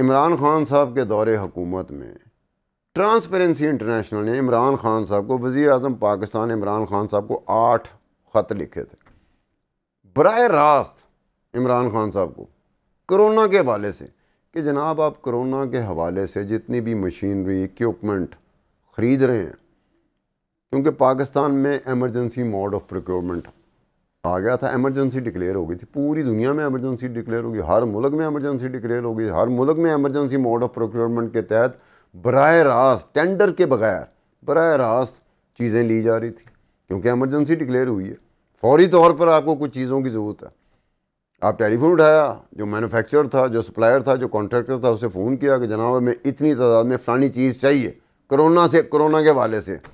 इमरान खान साहब के दौरे हकूमत में ट्रांसपेरेंसी इंटरनेशनल ने इमरान खान साहब को वज़ी अजम पाकिस्तान इमरान खान साहब को आठ ख़त लिखे थे बर रास्त इमरान खान साहब को करोना के हवाले से कि जनाब आप करोना के हवाले से जितनी भी मशीनरी इक्वमेंट ख़रीद रहे हैं क्योंकि पाकिस्तान में एमरजेंसी मोड ऑफ है आ गया था एमरजेंसी डिक्लेयर हो गई थी पूरी दुनिया में एमरजेंसी डिक्लेयर हो गई हर मुल्क में एमरजेंसी डिक्लेयर हो गई हर मुल्क में एमरजेंसी मोड ऑफ प्रोक्योरमेंट के तहत बर रास्त टेंडर के बगैर बर रास्त चीज़ें ली जा रही थी क्योंकि एमरजेंसी डिक्लेयर हुई है फौरी तौर पर आपको कुछ चीज़ों की ज़रूरत है आप टेलीफोन उठाया जो मैनुफेक्चर था जो सप्लायर था जो कॉन्ट्रैक्टर था उसे फ़ोन किया कि जनाब हमें इतनी तादाद में फ़लानी चीज़ चाहिए कोरोना से कोरोना के हवाले से